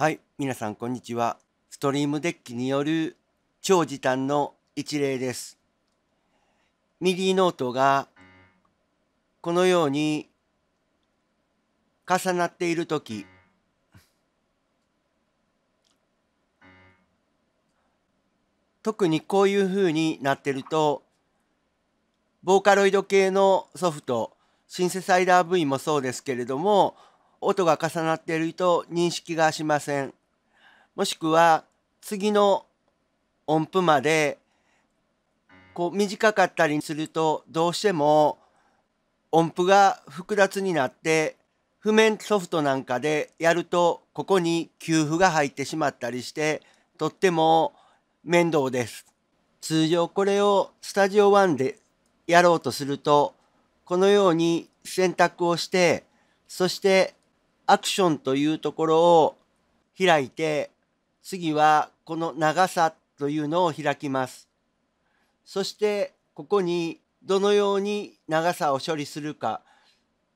はい、皆さんこんにちは。ストリームデッキによる超時短の一例です。ミディノートがこのように重なっている時。特にこういうふうになってるとボーカロイド系のソフトシンセサイダー V もそうですけれども音が重なっていると認識がしません。もしくは次の音符までこう短かったりするとどうしても音符が複雑になって譜面ソフトなんかでやるとここに給付が入ってしまったりしてとっても面倒です。通常これをスタジオ1でやろうとするとこのように選択をしてそしてアクションというところを開いて、次はこの長さというのを開きます。そしてここにどのように長さを処理するか、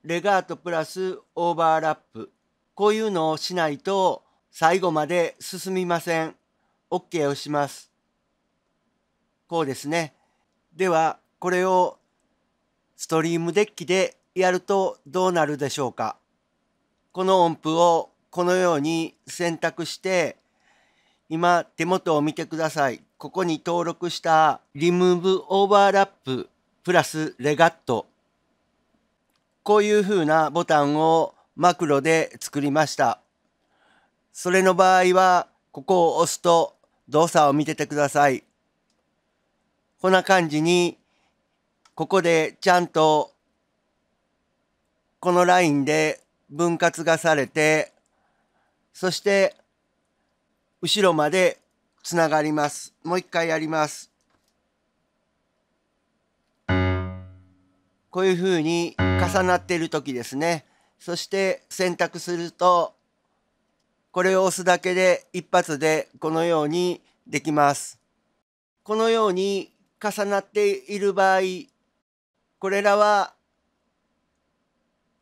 レガートプラスオーバーラップ、こういうのをしないと最後まで進みません。OK をします。こうですね。では、これをストリームデッキでやるとどうなるでしょうか。この音符をこのように選択して今手元を見てくださいここに登録したリムーブオーバーラッププラスレガットこういう風なボタンをマクロで作りましたそれの場合はここを押すと動作を見ててくださいこんな感じにここでちゃんとこのラインで分割がされて、そして、後ろまでつながります。もう一回やります。こういうふうに重なっている時ですね。そして選択すると、これを押すだけで一発でこのようにできます。このように重なっている場合、これらは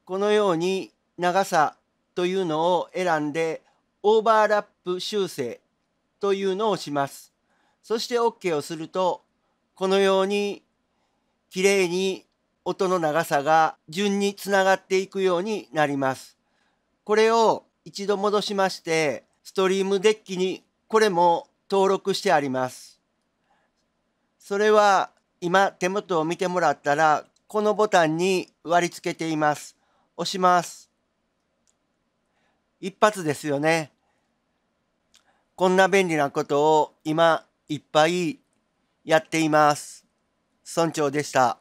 このように長さというのを選んでオーバーラップ修正というのをします。そして OK をするとこのようにきれいに音の長さが順につながっていくようになります。これを一度戻しましてストリームデッキにこれも登録してあります。それは今手元を見てもらったらこのボタンに割り付けています。押します。一発ですよね。こんな便利なことを今いっぱいやっています。村長でした。